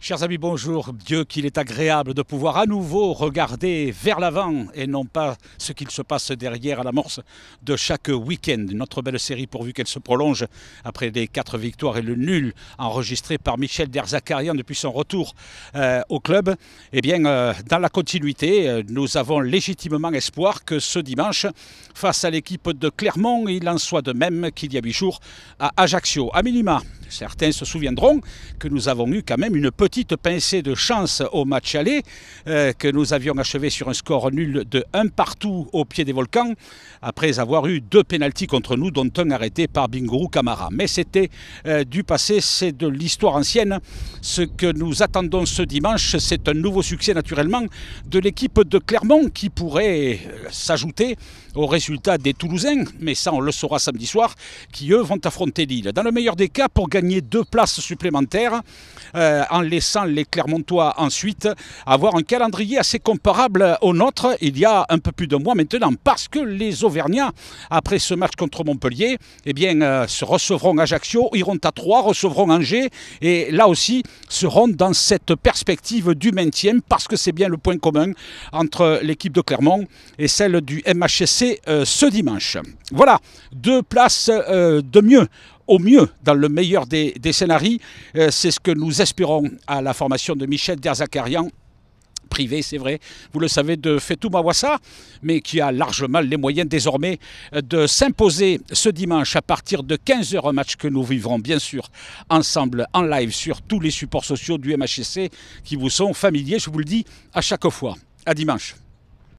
Chers amis, bonjour. Dieu qu'il est agréable de pouvoir à nouveau regarder vers l'avant et non pas ce qu'il se passe derrière à l'amorce de chaque week-end. Notre belle série pourvu qu'elle se prolonge après les quatre victoires et le nul enregistré par Michel Derzakarian depuis son retour euh, au club. Eh bien, euh, dans la continuité, euh, nous avons légitimement espoir que ce dimanche, face à l'équipe de Clermont, il en soit de même qu'il y a huit jours à Ajaccio. À minima, Certains se souviendront que nous avons eu quand même une petite pincée de chance au match aller, euh, que nous avions achevé sur un score nul de 1 partout au pied des volcans, après avoir eu deux pénalties contre nous, dont un arrêté par Bingourou Camara. Mais c'était euh, du passé, c'est de l'histoire ancienne. Ce que nous attendons ce dimanche, c'est un nouveau succès naturellement de l'équipe de Clermont qui pourrait euh, s'ajouter au résultat des Toulousains, mais ça on le saura samedi soir, qui eux vont affronter l'île. Dans le meilleur des cas, pour gagner deux places supplémentaires euh, en laissant les Clermontois ensuite avoir un calendrier assez comparable au nôtre il y a un peu plus d'un mois maintenant parce que les Auvergnats, après ce match contre Montpellier, eh bien, euh, se recevront Ajaccio, iront à Troyes, recevront Angers et là aussi seront dans cette perspective du maintien parce que c'est bien le point commun entre l'équipe de Clermont et celle du MHSC euh, ce dimanche. Voilà, deux places de mieux au mieux, dans le meilleur des, scénarios. Euh, c'est ce que nous espérons à la formation de Michel Derzakarian privé, c'est vrai, vous le savez, de Fetou Mawassa, mais qui a largement les moyens désormais euh, de s'imposer ce dimanche à partir de 15h, un match que nous vivrons bien sûr ensemble en live sur tous les supports sociaux du MHSC qui vous sont familiers, je vous le dis à chaque fois. À dimanche.